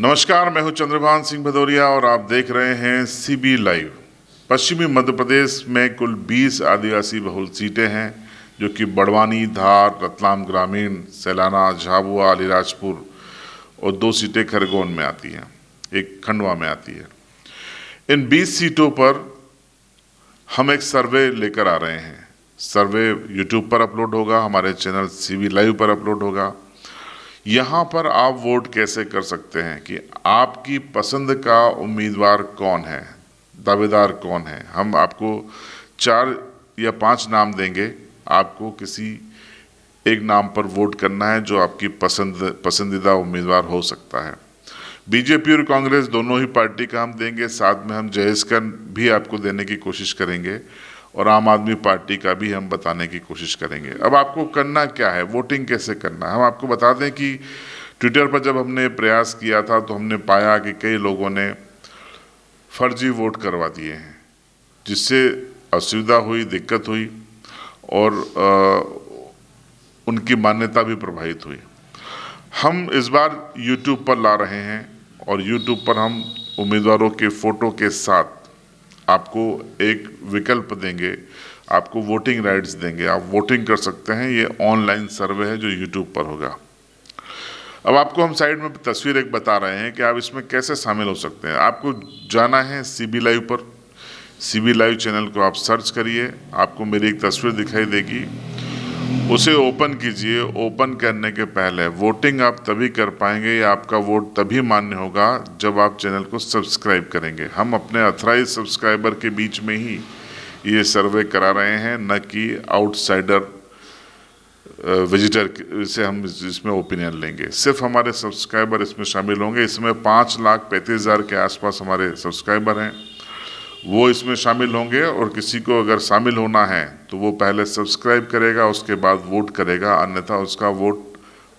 नमस्कार मैं हूं चंद्रभान सिंह भदौरिया और आप देख रहे हैं सीबी लाइव पश्चिमी मध्य प्रदेश में कुल 20 आदिवासी बहुल सीटें हैं जो कि बड़वानी धार रतलाम ग्रामीण सैलाना झाबुआ अलीराजपुर और दो सीटें खरगोन में आती हैं एक खंडवा में आती है इन 20 सीटों पर हम एक सर्वे लेकर आ रहे हैं सर्वे यूट्यूब पर अपलोड होगा हमारे चैनल सी लाइव पर अपलोड होगा यहाँ पर आप वोट कैसे कर सकते हैं कि आपकी पसंद का उम्मीदवार कौन है दावेदार कौन है हम आपको चार या पांच नाम देंगे आपको किसी एक नाम पर वोट करना है जो आपकी पसंद पसंदीदा उम्मीदवार हो सकता है बीजेपी और कांग्रेस दोनों ही पार्टी का हम देंगे साथ में हम जहेज भी आपको देने की कोशिश करेंगे और आम आदमी पार्टी का भी हम बताने की कोशिश करेंगे अब आपको करना क्या है वोटिंग कैसे करना है हम आपको बता दें कि ट्विटर पर जब हमने प्रयास किया था तो हमने पाया कि कई लोगों ने फर्जी वोट करवा दिए हैं जिससे असुविधा हुई दिक्कत हुई और आ, उनकी मान्यता भी प्रभावित हुई हम इस बार यूट्यूब पर ला रहे हैं और यूट्यूब पर हम उम्मीदवारों के फ़ोटो के साथ आपको एक विकल्प देंगे आपको वोटिंग राइट्स देंगे आप वोटिंग कर सकते हैं ये ऑनलाइन सर्वे है जो यूट्यूब पर होगा अब आपको हम साइड में तस्वीर एक बता रहे हैं कि आप इसमें कैसे शामिल हो सकते हैं आपको जाना है सी बी लाइव पर सी बी लाइव चैनल को आप सर्च करिए आपको मेरी एक तस्वीर दिखाई देगी उसे ओपन कीजिए ओपन करने के पहले वोटिंग आप तभी कर पाएंगे या आपका वोट तभी मान्य होगा जब आप चैनल को सब्सक्राइब करेंगे हम अपने अथराइज सब्सक्राइबर के बीच में ही ये सर्वे करा रहे हैं न कि आउटसाइडर विजिटर से हम इसमें ओपिनियन लेंगे सिर्फ हमारे सब्सक्राइबर इसमें शामिल होंगे इसमें पाँच लाख पैंतीस हज़ार के आसपास हमारे सब्सक्राइबर हैं वो इसमें शामिल होंगे और किसी को अगर शामिल होना है तो वो पहले सब्सक्राइब करेगा उसके बाद वोट करेगा अन्यथा उसका वोट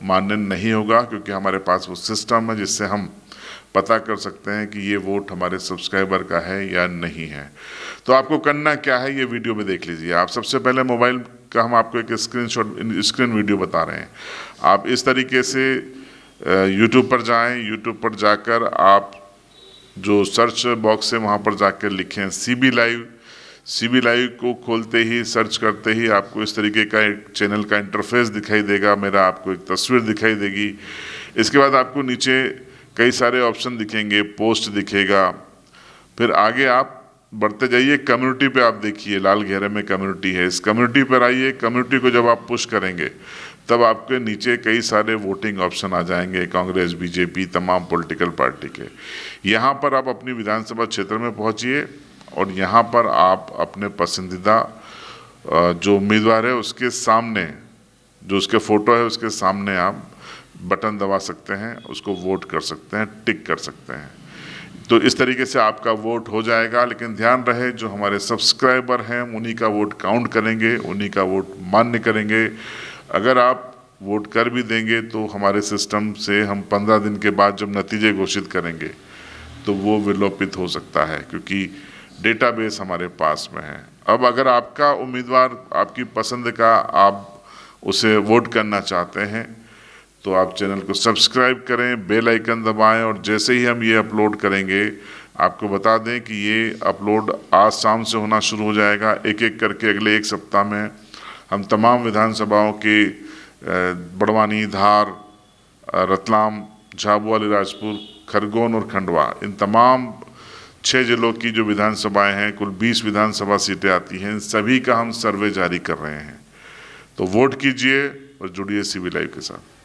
मान्य नहीं होगा क्योंकि हमारे पास वो सिस्टम है जिससे हम पता कर सकते हैं कि ये वोट हमारे सब्सक्राइबर का है या नहीं है तो आपको करना क्या है ये वीडियो में देख लीजिए आप सबसे पहले मोबाइल का हम आपको एक स्क्रीन स्क्रीन वीडियो बता रहे हैं आप इस तरीके से यूट्यूब पर जाएं यूट्यूब पर जाकर आप जो सर्च बॉक्स है वहाँ पर जाकर लिखें C B live C B live को खोलते ही सर्च करते ही आपको इस तरीके का एक चैनल का इंटरफेस दिखाई देगा मेरा आपको एक तस्वीर दिखाई देगी इसके बाद आपको नीचे कई सारे ऑप्शन दिखेंगे पोस्ट दिखेगा फिर आगे आप बढ़ते जाइए कम्युनिटी पे आप देखिए लाल घेरे में कम्युनिटी है इस कम्युनिटी पर आइए कम्युनिटी को जब आप पुश करेंगे तब आपके नीचे कई सारे वोटिंग ऑप्शन आ जाएंगे कांग्रेस बीजेपी तमाम पॉलिटिकल पार्टी के यहाँ पर आप अपनी विधानसभा क्षेत्र में पहुँचिए और यहाँ पर आप अपने पसंदीदा जो उम्मीदवार है उसके सामने जो उसके फ़ोटो है उसके सामने आप बटन दबा सकते हैं उसको वोट कर सकते हैं टिक कर सकते हैं तो इस तरीके से आपका वोट हो जाएगा लेकिन ध्यान रहे जो हमारे सब्सक्राइबर हैं उन्हीं का वोट काउंट करेंगे उन्हीं का वोट मान्य करेंगे अगर आप वोट कर भी देंगे तो हमारे सिस्टम से हम पंद्रह दिन के बाद जब नतीजे घोषित करेंगे तो वो विलोपित हो सकता है क्योंकि डेटाबेस हमारे पास में है अब अगर आपका उम्मीदवार आपकी पसंद का आप उसे वोट करना चाहते हैं तो आप चैनल को सब्सक्राइब करें बेल आइकन दबाएं और जैसे ही हम ये अपलोड करेंगे आपको बता दें कि ये अपलोड आज शाम से होना शुरू हो जाएगा एक एक करके अगले एक सप्ताह में हम तमाम विधानसभाओं के बड़वानी धार रतलाम झाबुआ अलीराजपुर खरगोन और खंडवा इन तमाम छः जिलों की जो विधानसभाएं हैं कुल 20 विधानसभा सीटें आती हैं इन सभी का हम सर्वे जारी कर रहे हैं तो वोट कीजिए और जुड़िए सी लाइव के साथ